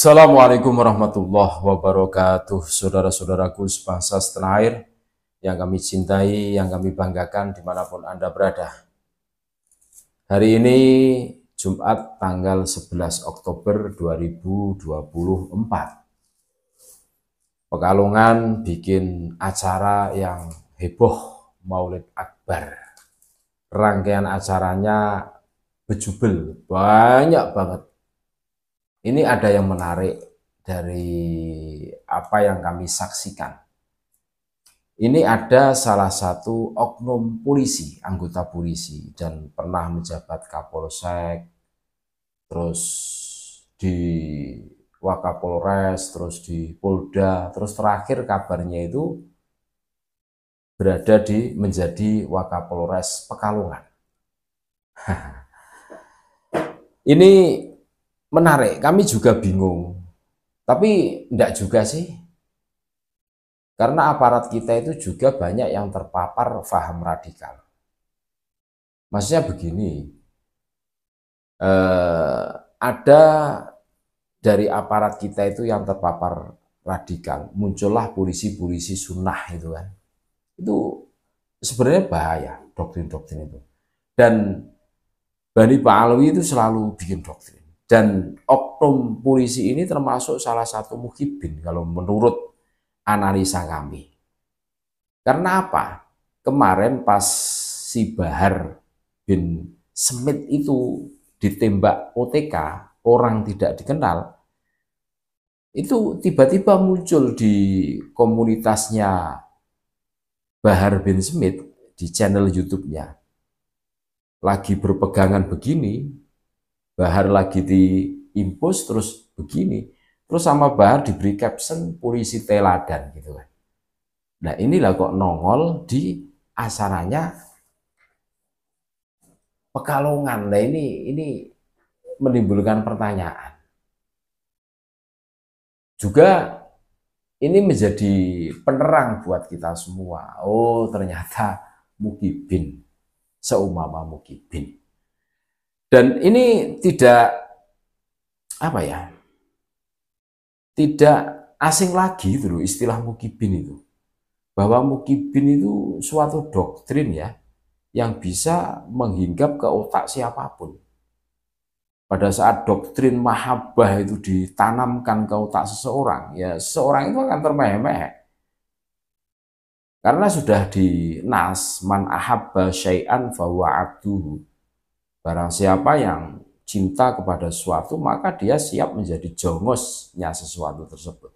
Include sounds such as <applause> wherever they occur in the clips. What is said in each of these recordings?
Assalamualaikum warahmatullahi wabarakatuh Saudara-saudaraku sebangsa setanah air Yang kami cintai, yang kami banggakan dimanapun Anda berada Hari ini Jumat tanggal 11 Oktober 2024 Pekalongan bikin acara yang heboh Maulid Akbar Rangkaian acaranya bejubel, banyak banget ini ada yang menarik dari apa yang kami saksikan. Ini ada salah satu oknum polisi, anggota polisi, dan pernah menjabat Kapolsek, terus di Wakapolres, terus di Polda, terus terakhir kabarnya itu berada di menjadi Wakapolres Pekalongan. <laughs> Ini menarik. Kami juga bingung. Tapi enggak juga sih. Karena aparat kita itu juga banyak yang terpapar faham radikal. Maksudnya begini, eh, ada dari aparat kita itu yang terpapar radikal, muncullah polisi-polisi sunnah itu kan. Itu sebenarnya bahaya doktrin-doktrin itu. Dan Bani Pahlawi itu selalu bikin doktrin. Dan oknum polisi ini termasuk salah satu muhibin kalau menurut analisa kami. Karena apa? Kemarin pas si Bahar bin Smith itu ditembak OTK, orang tidak dikenal, itu tiba-tiba muncul di komunitasnya Bahar bin Smith di channel YouTube-nya. Lagi berpegangan begini, Bahar lagi diimpus terus begini. Terus sama Bahar diberi caption polisi teladan gitu kan. Nah inilah kok nongol di asaranya pekalongan. Nah ini ini menimbulkan pertanyaan. Juga ini menjadi penerang buat kita semua. Oh ternyata Mukibin, seumama Mukibin. Dan ini tidak apa ya? Tidak asing lagi itu loh istilah mukibin itu. Bahwa mukibin itu suatu doktrin ya yang bisa menghinggap ke otak siapapun. Pada saat doktrin mahabbah itu ditanamkan ke otak seseorang, ya seorang itu akan termeh-meh. Karena sudah di nas man ahabba syai'an fawa abduhu. Barang siapa yang cinta kepada sesuatu, maka dia siap menjadi jongosnya sesuatu tersebut.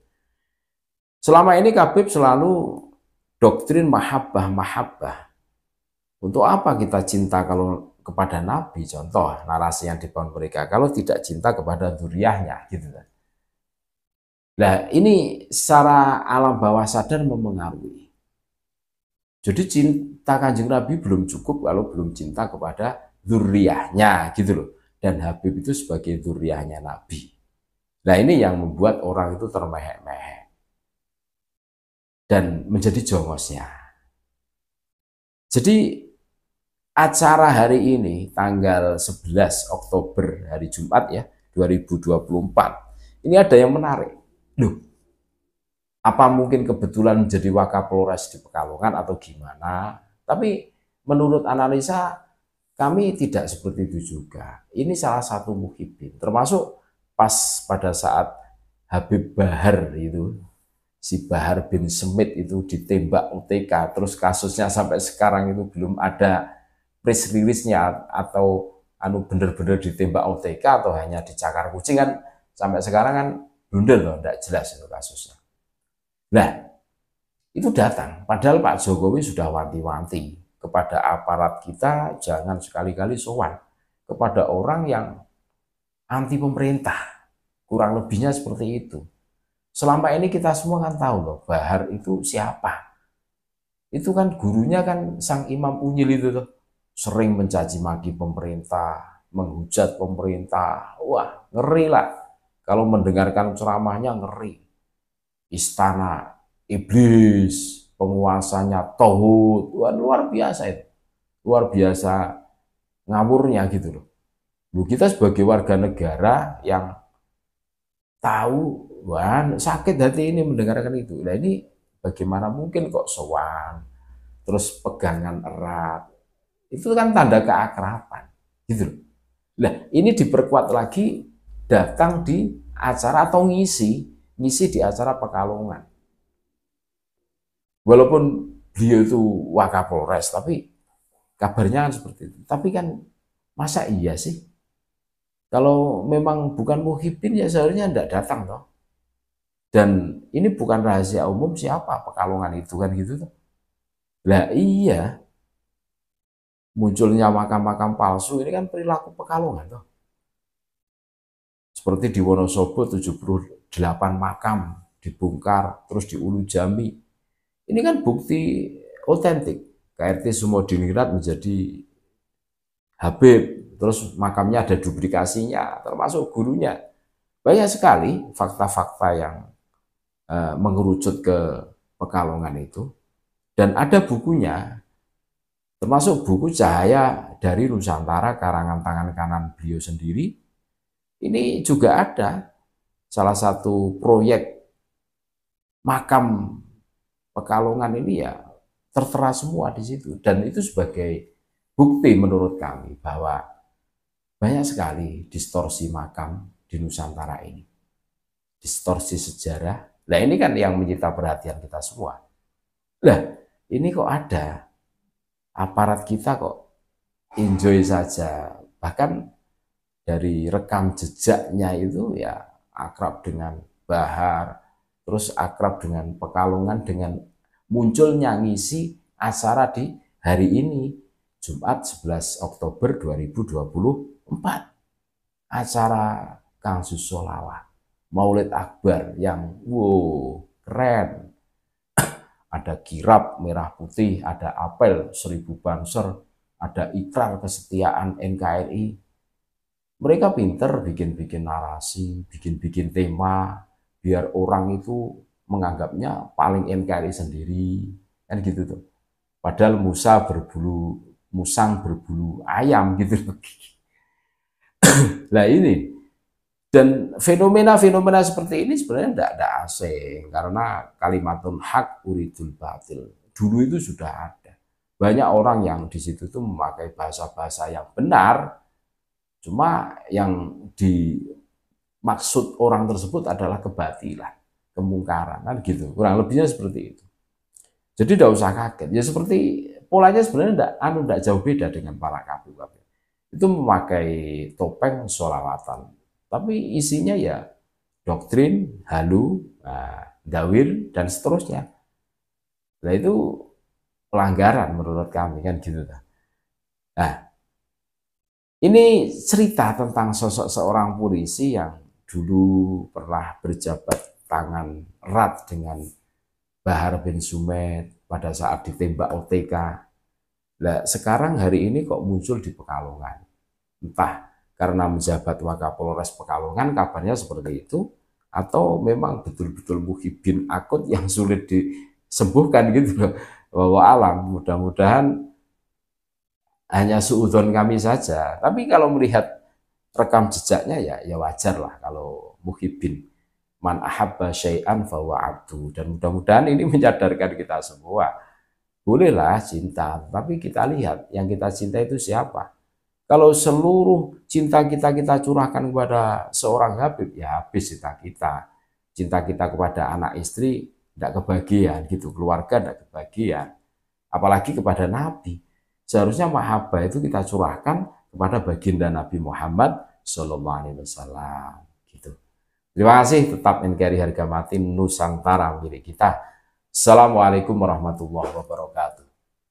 Selama ini Kabib selalu doktrin mahabbah-mahabbah. Untuk apa kita cinta kalau kepada Nabi? Contoh narasi yang dibangun mereka. Kalau tidak cinta kepada duriahnya. Gitu. Nah ini secara alam bawah sadar memengaruhi. Jadi cinta kanjeng Nabi belum cukup kalau belum cinta kepada zuriyahnya gitu loh. Dan Habib itu sebagai zuriyahnya Nabi. Nah ini yang membuat orang itu termehek-mehek. Dan menjadi jongosnya. Jadi acara hari ini tanggal 11 Oktober hari Jumat ya 2024. Ini ada yang menarik. Loh, apa mungkin kebetulan menjadi Wakapolres di Pekalongan atau gimana? Tapi menurut analisa kami tidak seperti itu juga. Ini salah satu muhibin. Termasuk pas pada saat Habib Bahar itu, si Bahar bin Semit itu ditembak UTK, terus kasusnya sampai sekarang itu belum ada press release-nya atau anu bener-bener ditembak UTK atau hanya dicakar kucing kan sampai sekarang kan blunder loh, tidak jelas itu kasusnya. Nah, itu datang. Padahal Pak Jokowi sudah wanti-wanti kepada aparat kita jangan sekali-kali sowan kepada orang yang anti pemerintah. Kurang lebihnya seperti itu. Selama ini kita semua kan tahu loh, Bahar itu siapa? Itu kan gurunya kan sang Imam Unyil itu tuh Sering mencaci maki pemerintah, menghujat pemerintah. Wah, ngeri lah. Kalau mendengarkan ceramahnya ngeri. Istana, iblis, penguasanya Tuhan luar biasa itu. Luar biasa ngawurnya gitu loh. Lu kita sebagai warga negara yang tahu wah sakit hati ini mendengarkan itu. Nah ini bagaimana mungkin kok sowan terus pegangan erat. Itu kan tanda keakraban gitu loh. Nah, ini diperkuat lagi datang di acara atau ngisi, ngisi di acara pekalongan. Walaupun beliau itu Wakapolres, tapi kabarnya kan seperti itu. Tapi kan masa iya sih? Kalau memang bukan muhibin ya seharusnya tidak datang toh. Dan ini bukan rahasia umum siapa Pekalongan itu kan gitu toh. Lah iya, munculnya makam-makam palsu ini kan perilaku Pekalongan toh. Seperti di Wonosobo 78 makam dibongkar, terus di Ulu Jami ini kan bukti otentik. KRT Sumodinirat menjadi Habib, terus makamnya ada duplikasinya, termasuk gurunya. Banyak sekali fakta-fakta yang uh, mengerucut ke Pekalongan itu. Dan ada bukunya, termasuk buku Cahaya dari Nusantara karangan tangan kanan beliau sendiri. Ini juga ada salah satu proyek makam Pekalongan ini ya tertera semua di situ dan itu sebagai bukti menurut kami bahwa banyak sekali distorsi makam di Nusantara ini. Distorsi sejarah. Nah ini kan yang menyita perhatian kita semua. Nah ini kok ada aparat kita kok enjoy saja. Bahkan dari rekam jejaknya itu ya akrab dengan Bahar, terus akrab dengan Pekalongan dengan munculnya ngisi acara di hari ini Jumat 11 Oktober 2024 acara Kang Susolawa Maulid Akbar yang wow keren <clears throat> ada kirap merah putih, ada apel seribu banser, ada ikrar kesetiaan NKRI. Mereka pinter bikin-bikin narasi, bikin-bikin tema, biar orang itu menganggapnya paling NKRI sendiri kan gitu tuh padahal Musa berbulu musang berbulu ayam gitu <clears throat> lah ini dan fenomena-fenomena seperti ini sebenarnya tidak ada asing karena kalimatun hak uridul batil dulu itu sudah ada. Banyak orang yang di situ tuh memakai bahasa-bahasa yang benar, cuma yang di maksud orang tersebut adalah kebatilan, kemungkaran, kan gitu. Kurang lebihnya seperti itu. Jadi tidak usah kaget. Ya seperti polanya sebenarnya tidak anu tidak jauh beda dengan para kabul Itu memakai topeng sholawatan. tapi isinya ya doktrin, halu, dawir eh, dan seterusnya. Nah itu pelanggaran menurut kami kan gitu. Nah, ini cerita tentang sosok seorang polisi yang dulu pernah berjabat tangan erat dengan Bahar bin Sumed pada saat ditembak OTK. Nah, sekarang hari ini kok muncul di Pekalongan. Entah karena menjabat Wakapolres Pekalongan kabarnya seperti itu atau memang betul-betul muhibin akut yang sulit disembuhkan gitu loh. Bahwa alam mudah-mudahan hanya suudon kami saja. Tapi kalau melihat rekam jejaknya ya ya wajar lah kalau muhibbin man ahabba syai'an fawa abdu dan mudah-mudahan ini <laughs> menyadarkan kita semua bolehlah cinta tapi kita lihat yang kita cinta itu siapa kalau seluruh cinta kita kita curahkan kepada seorang Habib ya habis cinta kita cinta kita kepada anak istri tidak kebagian gitu keluarga tidak kebagian apalagi kepada Nabi seharusnya mahabbah itu kita curahkan kepada baginda Nabi Muhammad Sallallahu Alaihi Wasallam. Gitu. Terima kasih tetap NKRI Harga Mati Nusantara milik kita. Assalamualaikum warahmatullahi wabarakatuh.